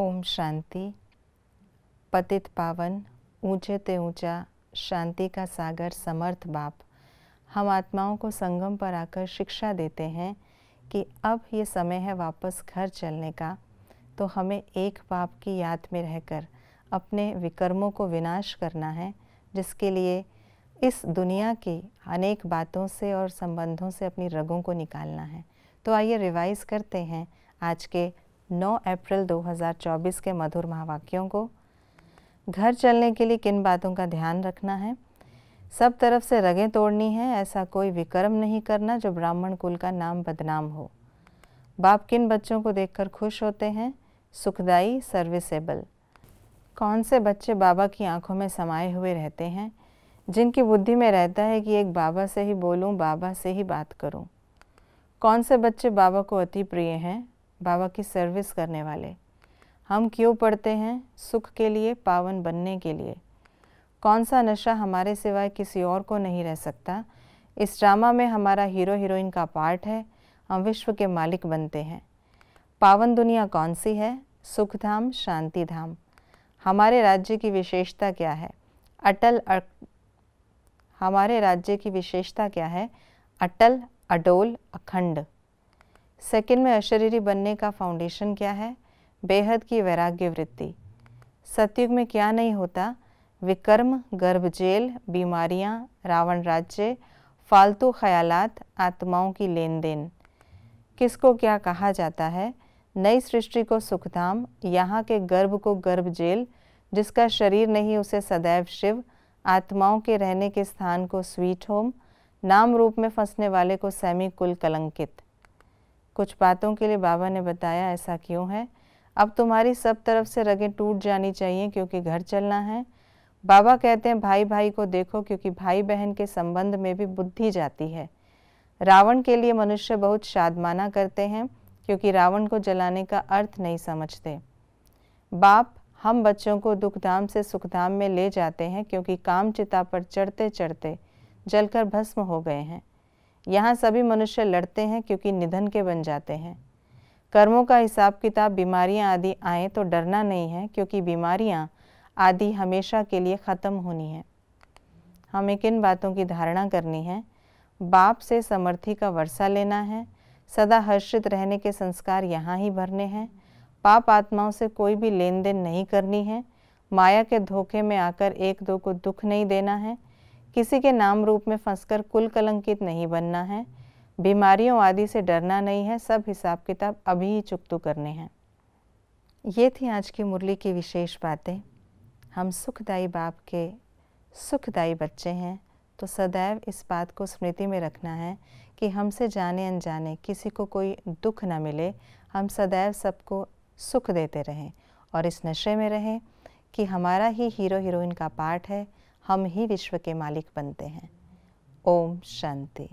ओम शांति पतित पावन ऊंचे ते ऊंचा शांति का सागर समर्थ बाप हम आत्माओं को संगम पर आकर शिक्षा देते हैं कि अब ये समय है वापस घर चलने का तो हमें एक बाप की याद में रहकर अपने विकर्मों को विनाश करना है जिसके लिए इस दुनिया की अनेक बातों से और संबंधों से अपनी रगों को निकालना है तो आइए रिवाइज करते हैं आज के 9 अप्रैल 2024 के मधुर महावाक्यों को घर चलने के लिए किन बातों का ध्यान रखना है सब तरफ से रगें तोड़नी है ऐसा कोई विक्रम नहीं करना जो ब्राह्मण कुल का नाम बदनाम हो बाप किन बच्चों को देखकर खुश होते हैं सुखदाई सर्विसेबल कौन से बच्चे बाबा की आंखों में समाये हुए रहते हैं जिनकी बुद्धि में रहता है कि एक बाबा से ही बोलूं, बाबा से ही बात करूं। कौन से बच्चे बाबा को अति प्रिय हैं बाबा की सर्विस करने वाले हम क्यों पढ़ते हैं सुख के लिए पावन बनने के लिए कौन सा नशा हमारे सिवाय किसी और को नहीं रह सकता इस ड्रामा में हमारा हीरो हीरोइन का पार्ट है हम विश्व के मालिक बनते हैं पावन दुनिया कौन सी है सुख धाम शांति धाम हमारे राज्य की विशेषता क्या है अटल अ... हमारे राज्य की विशेषता क्या है अटल अडोल अखंड सेकंड में अशरीरी बनने का फाउंडेशन क्या है बेहद की वैराग्य वृत्ति सत्युग में क्या नहीं होता विकर्म गर्भ जेल बीमारियाँ रावण राज्य फालतू ख्यालात आत्माओं की लेन देन किसको क्या कहा जाता है नई सृष्टि को सुखधाम यहाँ के गर्भ को गर्भ जेल जिसका शरीर नहीं उसे सदैव शिव आत्माओं के रहने के स्थान को स्वीट होम नाम रूप में फंसने वाले को सैमी कुल कलंकित कुछ बातों के लिए बाबा ने बताया ऐसा क्यों है अब तुम्हारी सब तरफ से रगें टूट जानी चाहिए क्योंकि घर चलना है बाबा कहते हैं भाई भाई को देखो क्योंकि भाई बहन के संबंध में भी बुद्धि जाती है रावण के लिए मनुष्य बहुत शादमाना करते हैं क्योंकि रावण को जलाने का अर्थ नहीं समझते बाप हम बच्चों को दुखधाम से सुखधाम में ले जाते हैं क्योंकि काम चिता पर चढ़ते चढ़ते जलकर भस्म हो गए हैं यहाँ सभी मनुष्य लड़ते हैं क्योंकि निधन के बन जाते हैं कर्मों का हिसाब किताब बीमारियां आदि आए तो डरना नहीं है क्योंकि बीमारियाँ आदि हमेशा के लिए ख़त्म होनी है हमें किन बातों की धारणा करनी है बाप से समर्थी का वर्षा लेना है सदा हर्षित रहने के संस्कार यहाँ ही भरने हैं पाप आत्माओं से कोई भी लेन देन नहीं करनी है माया के धोखे में आकर एक दो को दुख नहीं देना है किसी के नाम रूप में फंसकर कुल कलंकित नहीं बनना है बीमारियों आदि से डरना नहीं है सब हिसाब किताब अभी ही चुकतू करने हैं ये थी आज की मुरली की विशेष बातें हम सुखदाई बाप के सुखदाई बच्चे हैं तो सदैव इस बात को स्मृति में रखना है कि हमसे जाने अनजाने किसी को कोई दुख ना मिले हम सदैव सबको सुख देते रहें और इस नशे में रहें कि हमारा ही हीरो हीरोइन का पार्ट है हम ही विश्व के मालिक बनते हैं ओम शांति